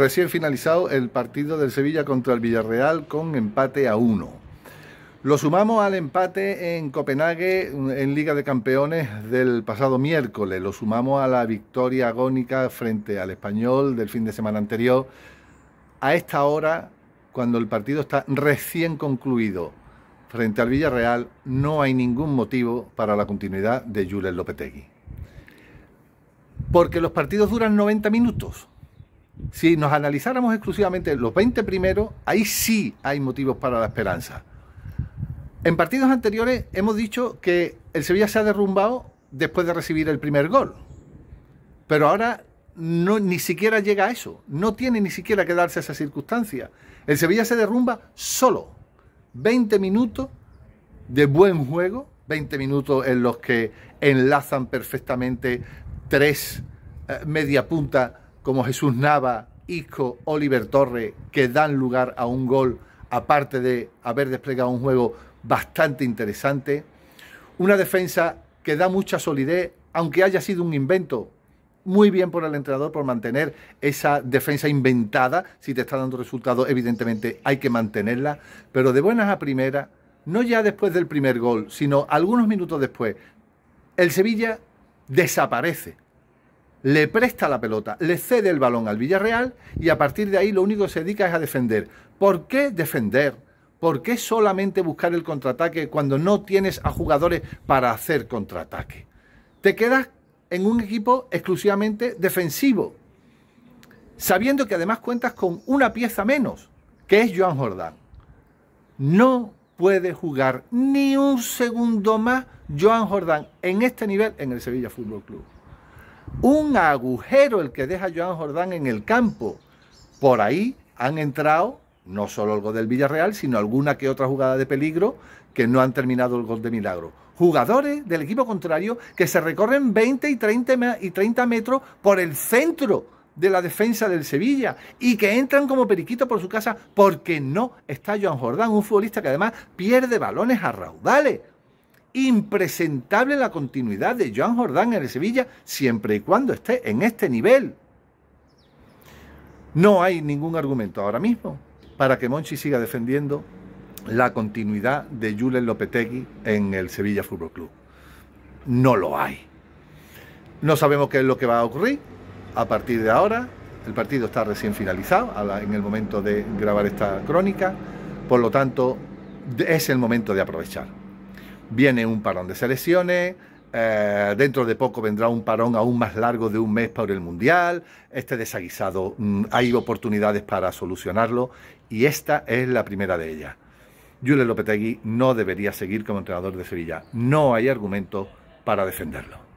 recién finalizado el partido del Sevilla contra el Villarreal con empate a uno. Lo sumamos al empate en Copenhague en Liga de Campeones del pasado miércoles. Lo sumamos a la victoria agónica frente al español del fin de semana anterior. A esta hora, cuando el partido está recién concluido frente al Villarreal, no hay ningún motivo para la continuidad de Jules Lopetegui. Porque los partidos duran 90 minutos si nos analizáramos exclusivamente los 20 primeros, ahí sí hay motivos para la esperanza. En partidos anteriores hemos dicho que el Sevilla se ha derrumbado después de recibir el primer gol. Pero ahora no, ni siquiera llega a eso. No tiene ni siquiera que darse esa circunstancia. El Sevilla se derrumba solo. 20 minutos de buen juego, 20 minutos en los que enlazan perfectamente tres eh, media punta como Jesús Nava, Isco, Oliver Torre, que dan lugar a un gol, aparte de haber desplegado un juego bastante interesante. Una defensa que da mucha solidez, aunque haya sido un invento. Muy bien por el entrenador por mantener esa defensa inventada. Si te está dando resultados, evidentemente hay que mantenerla. Pero de buenas a primeras, no ya después del primer gol, sino algunos minutos después, el Sevilla desaparece le presta la pelota, le cede el balón al Villarreal y a partir de ahí lo único que se dedica es a defender. ¿Por qué defender? ¿Por qué solamente buscar el contraataque cuando no tienes a jugadores para hacer contraataque? Te quedas en un equipo exclusivamente defensivo, sabiendo que además cuentas con una pieza menos, que es Joan Jordán. No puede jugar ni un segundo más Joan Jordán en este nivel en el Sevilla Fútbol Club un agujero el que deja Joan Jordán en el campo. Por ahí han entrado no solo el gol del Villarreal, sino alguna que otra jugada de peligro que no han terminado el gol de milagro. Jugadores del equipo contrario que se recorren 20 y 30, y metros por el centro de la defensa del Sevilla y que entran como periquito por su casa porque no está Joan Jordán, un futbolista que además pierde balones a raudales impresentable la continuidad de Joan Jordán en el Sevilla siempre y cuando esté en este nivel. No hay ningún argumento ahora mismo para que Monchi siga defendiendo la continuidad de Julen Lopetegui en el Sevilla Fútbol Club. No lo hay. No sabemos qué es lo que va a ocurrir a partir de ahora. El partido está recién finalizado en el momento de grabar esta crónica. Por lo tanto, es el momento de aprovechar viene un parón de selecciones, eh, dentro de poco vendrá un parón aún más largo de un mes para el Mundial. Este desaguisado, mm, hay oportunidades para solucionarlo y esta es la primera de ellas. Julio Lopetegui no debería seguir como entrenador de Sevilla. No hay argumento para defenderlo.